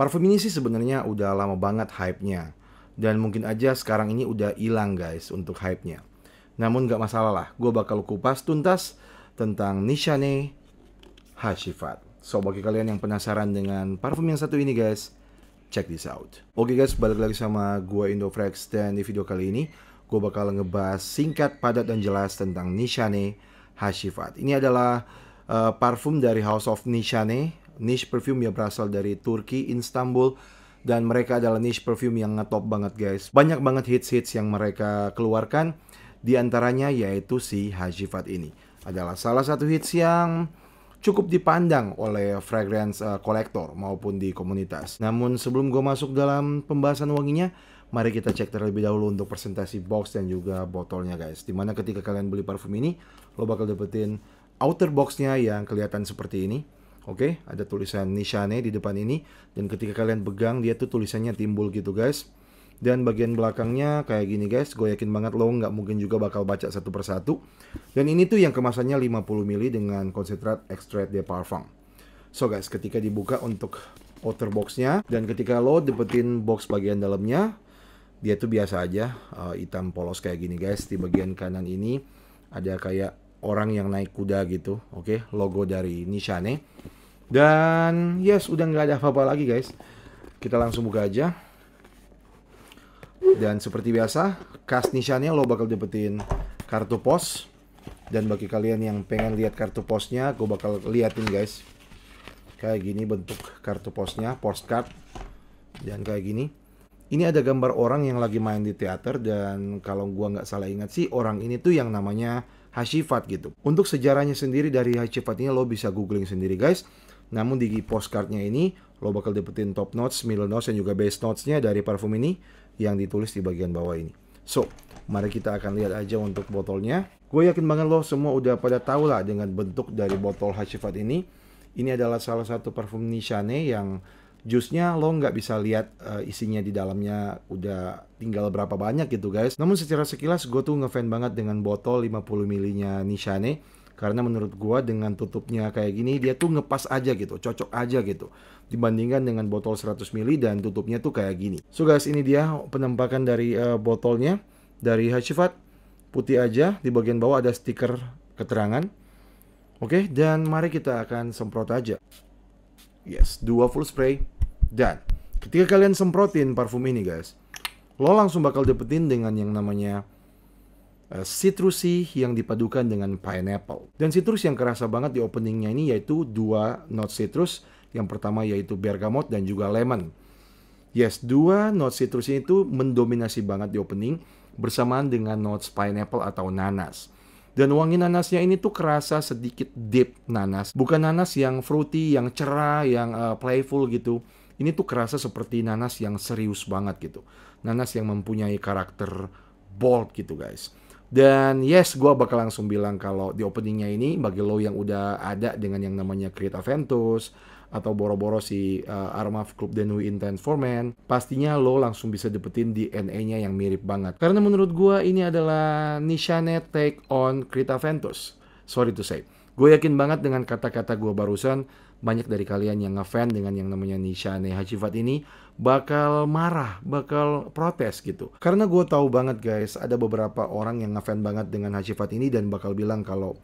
Parfum ini sih sebenarnya udah lama banget hype-nya. Dan mungkin aja sekarang ini udah hilang guys untuk hype-nya. Namun gak masalah lah, gue bakal kupas tuntas tentang Nishane Hashifat. So bagi kalian yang penasaran dengan parfum yang satu ini guys, check this out. Oke okay guys, balik lagi sama gue Indofrex dan di video kali ini gue bakal ngebahas singkat, padat, dan jelas tentang Nishane Hashifat. Ini adalah uh, parfum dari House of Nishane niche perfume yang berasal dari Turki, Istanbul dan mereka adalah niche perfume yang ngetop banget guys. Banyak banget hits-hits yang mereka keluarkan di antaranya yaitu si Hajifat ini. Adalah salah satu hits yang cukup dipandang oleh fragrance uh, eh, collector maupun di komunitas. Namun sebelum gue masuk dalam pembahasan wanginya, mari kita cek terlebih dahulu untuk presentasi box dan juga botolnya guys. Dimana ketika kalian beli parfum ini, lo bakal dapetin outer boxnya yang kelihatan seperti ini Oke, okay? ada tulisan Nishane di depan ini dan ketika kalian pegang dia tuh tulisannya timbul gitu guys. Dan bagian belakangnya kayak gini guys, gue yakin banget lo nggak mungkin juga bakal baca satu persatu. Dan ini tuh yang kemasannya 50 mili dengan konsentrat extract de parfum. So guys, ketika dibuka untuk outer boxnya dan ketika lo dapetin box bagian dalamnya, dia tuh biasa aja uh, hitam polos kayak gini guys. Di bagian kanan ini ada kayak orang yang naik kuda gitu, oke? Okay? Logo dari Nishane dan yes, udah nggak ada apa-apa lagi guys. Kita langsung buka aja. Dan seperti biasa, kas nishannya lo bakal dapetin kartu pos. Dan bagi kalian yang pengen lihat kartu posnya, gue bakal liatin guys. Kayak gini bentuk kartu posnya, postcard. Dan kayak gini. Ini ada gambar orang yang lagi main di teater dan kalau gua nggak salah ingat sih orang ini tuh yang namanya Hashifat gitu. Untuk sejarahnya sendiri dari Hashifat ini lo bisa googling sendiri guys. Namun di postcardnya ini, lo bakal dapetin top notes, middle notes, dan juga base notesnya dari parfum ini yang ditulis di bagian bawah ini. So, mari kita akan lihat aja untuk botolnya. Gue yakin banget lo semua udah pada tau lah dengan bentuk dari botol Hachifat ini. Ini adalah salah satu parfum Nishane yang jusnya lo nggak bisa lihat uh, isinya di dalamnya udah tinggal berapa banyak gitu guys. Namun secara sekilas gue tuh ngefan banget dengan botol 50 milinya Nishane karena menurut gua dengan tutupnya kayak gini dia tuh ngepas aja gitu cocok aja gitu dibandingkan dengan botol 100 ml dan tutupnya tuh kayak gini so guys ini dia penampakan dari uh, botolnya dari Hachifat putih aja di bagian bawah ada stiker keterangan oke okay, dan mari kita akan semprot aja yes dua full spray dan ketika kalian semprotin parfum ini guys lo langsung bakal dapetin dengan yang namanya Eh, citrusy yang dipadukan dengan pineapple. Dan citrus yang kerasa banget di openingnya ini yaitu dua note citrus. Yang pertama yaitu bergamot dan juga lemon. Yes, dua note citrus itu mendominasi banget di opening bersamaan dengan notes pineapple atau nanas. Dan wangi nanasnya ini tuh kerasa sedikit deep nanas. Bukan nanas yang fruity, yang cerah, yang uh, playful gitu. Ini tuh kerasa seperti nanas yang serius banget gitu. Nanas yang mempunyai karakter bold gitu guys. Dan yes, gue bakal langsung bilang kalau di openingnya ini bagi lo yang udah ada dengan yang namanya Create Aventus atau boro-boro si uh, eh, Arma Club Intent Intense Foreman, pastinya lo langsung bisa dapetin DNA-nya yang mirip banget. Karena menurut gue ini adalah Nishane take on Create Aventus. Sorry to say. Gue yakin banget dengan kata-kata gue barusan, banyak dari kalian yang ngefan dengan yang namanya Nishane Hachifat ini bakal marah, bakal protes gitu. Karena gue tahu banget guys, ada beberapa orang yang ngefan banget dengan Hachifat ini dan bakal bilang kalau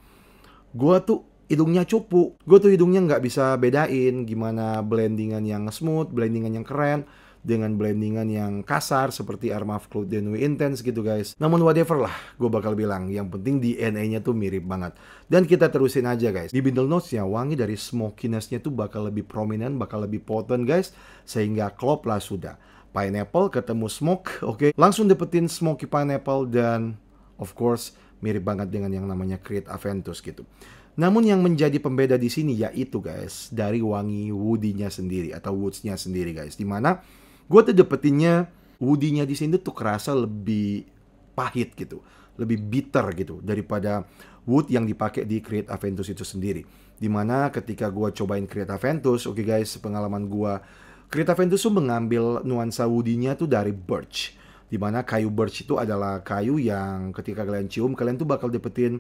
gue tuh hidungnya cupu. Gue tuh hidungnya nggak bisa bedain gimana blendingan yang smooth, blendingan yang keren dengan blendingan yang kasar seperti Armaf Cloud dan We Intense gitu guys. Namun whatever lah, gue bakal bilang yang penting DNA-nya tuh mirip banget. Dan kita terusin aja guys. Di Bindle Notes-nya wangi dari smokiness-nya tuh bakal lebih prominent, bakal lebih potent guys. Sehingga klop lah sudah. Pineapple ketemu smoke, oke. Okay? Langsung dapetin smoky pineapple dan of course mirip banget dengan yang namanya Create Aventus gitu. Namun yang menjadi pembeda di sini yaitu guys dari wangi woodinya sendiri atau woodsnya sendiri guys. Dimana gue tuh dapetinnya Woody-nya di sini tuh kerasa lebih pahit gitu lebih bitter gitu daripada wood yang dipakai di Create Aventus itu sendiri dimana ketika gue cobain Create Aventus oke okay guys pengalaman gue Create Aventus tuh mengambil nuansa Woody-nya tuh dari birch dimana kayu birch itu adalah kayu yang ketika kalian cium kalian tuh bakal dapetin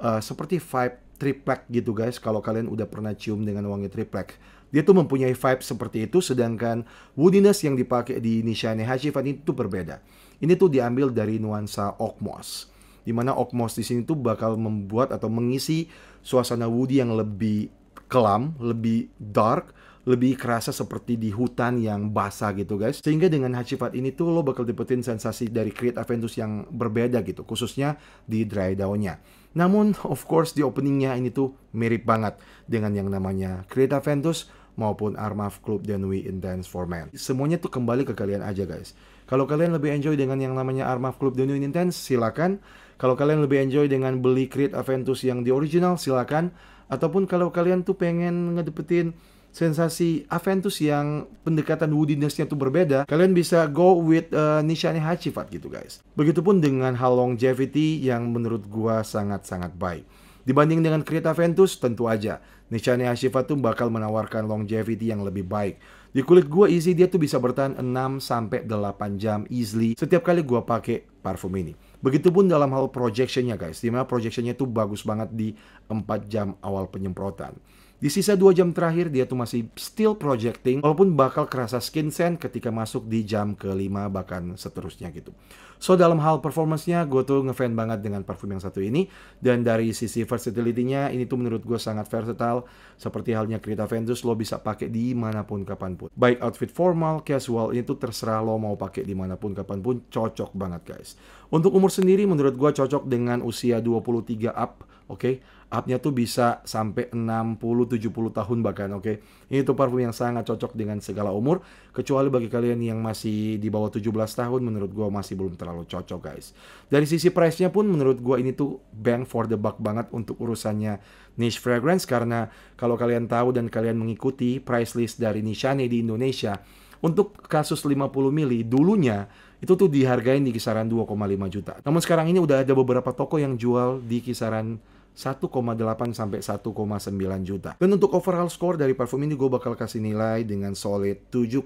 uh, seperti vibe triplek gitu guys kalau kalian udah pernah cium dengan wangi triplek dia tuh mempunyai vibe seperti itu sedangkan woodiness yang dipakai di Nishane Hachifan itu berbeda. Ini tuh diambil dari nuansa Okmos. Di mana Okmos di sini tuh bakal membuat atau mengisi suasana woody yang lebih kelam, lebih dark, lebih kerasa seperti di hutan yang basah gitu guys. Sehingga dengan Hachifat ini tuh lo bakal dapetin sensasi dari Create Aventus yang berbeda gitu, khususnya di dry daunnya. Namun of course di openingnya ini tuh mirip banget dengan yang namanya Create Aventus maupun Armaf Club dan We Intense for Men. Semuanya tuh kembali ke kalian aja guys. Kalau kalian lebih enjoy dengan yang namanya Armaf Club dan We Intense, silakan. Kalau kalian lebih enjoy dengan beli Creed Aventus yang di original, silakan. Ataupun kalau kalian tuh pengen ngedepetin sensasi Aventus yang pendekatan woodinessnya tuh berbeda, kalian bisa go with uh, eh, Nishani Hachifat gitu guys. Begitupun dengan Halong longevity yang menurut gua sangat-sangat baik. Dibanding dengan kereta Ventus, tentu aja Nishanea tuh bakal menawarkan longevity yang lebih baik. Di kulit gua easy dia tuh bisa bertahan 6 sampai 8 jam easily setiap kali gua pakai parfum ini. Begitupun dalam hal projectionnya guys, dimana projectionnya tuh bagus banget di 4 jam awal penyemprotan. Di sisa dua jam terakhir dia tuh masih still projecting walaupun bakal kerasa skin sand ketika masuk di jam kelima bahkan seterusnya gitu. So dalam hal performance gue tuh ngefan banget dengan parfum yang satu ini dan dari sisi versatility-nya ini tuh menurut gue sangat versatile seperti halnya Krita Ventus lo bisa pakai manapun kapanpun. Baik outfit formal, casual ini tuh terserah lo mau pakai manapun kapanpun cocok banget guys. Untuk umur sendiri menurut gue cocok dengan usia 23 up Oke, okay? upnya tuh bisa sampai 60-70 tahun bahkan, oke. Okay? Ini tuh parfum yang sangat cocok dengan segala umur, kecuali bagi kalian yang masih di bawah 17 tahun, menurut gue masih belum terlalu cocok guys. Dari sisi price-nya pun menurut gue ini tuh bang for the buck banget untuk urusannya niche fragrance, karena kalau kalian tahu dan kalian mengikuti price list dari Nishane di Indonesia, untuk kasus 50 mili dulunya itu tuh dihargain di kisaran 2,5 juta. Namun sekarang ini udah ada beberapa toko yang jual di kisaran 1,8 sampai 1,9 juta. Dan untuk overall score dari parfum ini gue bakal kasih nilai dengan solid 7,5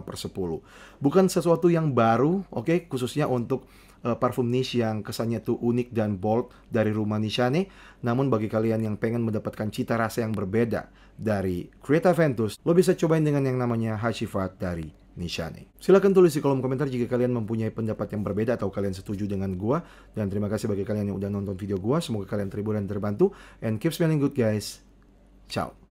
per 10. Bukan sesuatu yang baru, oke, okay? khususnya untuk uh, parfum niche yang kesannya tuh unik dan bold dari rumah Nishane. Namun bagi kalian yang pengen mendapatkan cita rasa yang berbeda dari Creative Ventus, lo bisa cobain dengan yang namanya Hashifat dari Nishani. Silahkan tulis di kolom komentar jika kalian mempunyai pendapat yang berbeda atau kalian setuju dengan gua. Dan terima kasih bagi kalian yang udah nonton video gua. Semoga kalian terhibur dan terbantu. And keep smelling good guys. Ciao.